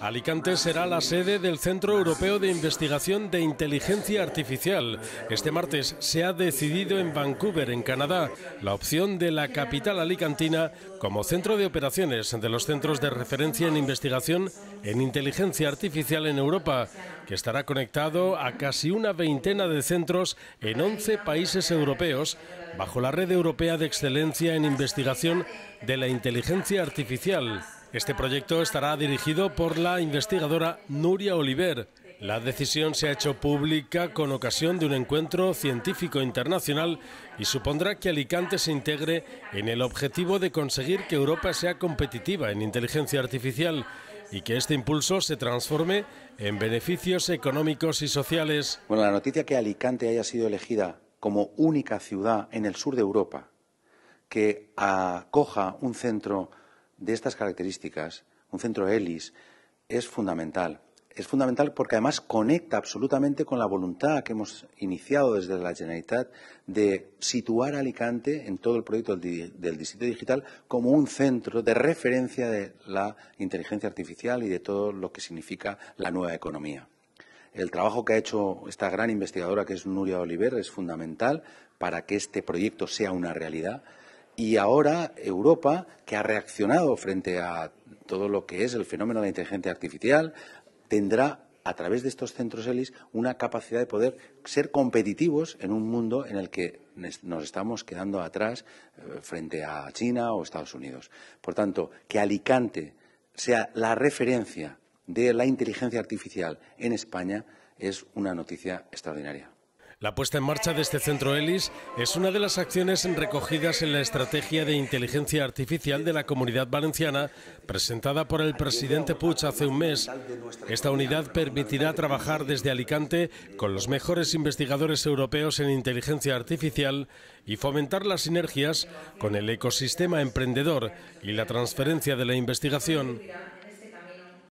Alicante será la sede del Centro Europeo de Investigación de Inteligencia Artificial. Este martes se ha decidido en Vancouver, en Canadá, la opción de la capital alicantina como centro de operaciones de los centros de referencia en investigación en inteligencia artificial en Europa, que estará conectado a casi una veintena de centros en 11 países europeos bajo la Red Europea de Excelencia en Investigación de la Inteligencia Artificial. Este proyecto estará dirigido por la investigadora Nuria Oliver. La decisión se ha hecho pública con ocasión de un encuentro científico internacional y supondrá que Alicante se integre en el objetivo de conseguir que Europa sea competitiva en inteligencia artificial y que este impulso se transforme en beneficios económicos y sociales. Bueno, la noticia que Alicante haya sido elegida como única ciudad en el sur de Europa que acoja un centro de estas características, un centro ELIS, es fundamental. Es fundamental porque además conecta absolutamente con la voluntad que hemos iniciado desde la Generalitat de situar Alicante en todo el proyecto del Distrito Digital como un centro de referencia de la inteligencia artificial y de todo lo que significa la nueva economía. El trabajo que ha hecho esta gran investigadora que es Nuria Oliver es fundamental para que este proyecto sea una realidad y ahora Europa, que ha reaccionado frente a todo lo que es el fenómeno de la inteligencia artificial, tendrá a través de estos centros ELIS una capacidad de poder ser competitivos en un mundo en el que nos estamos quedando atrás eh, frente a China o Estados Unidos. Por tanto, que Alicante sea la referencia de la inteligencia artificial en España es una noticia extraordinaria. La puesta en marcha de este centro ELIS es una de las acciones recogidas en la estrategia de inteligencia artificial de la Comunidad Valenciana presentada por el presidente Puig hace un mes. Esta unidad permitirá trabajar desde Alicante con los mejores investigadores europeos en inteligencia artificial y fomentar las sinergias con el ecosistema emprendedor y la transferencia de la investigación.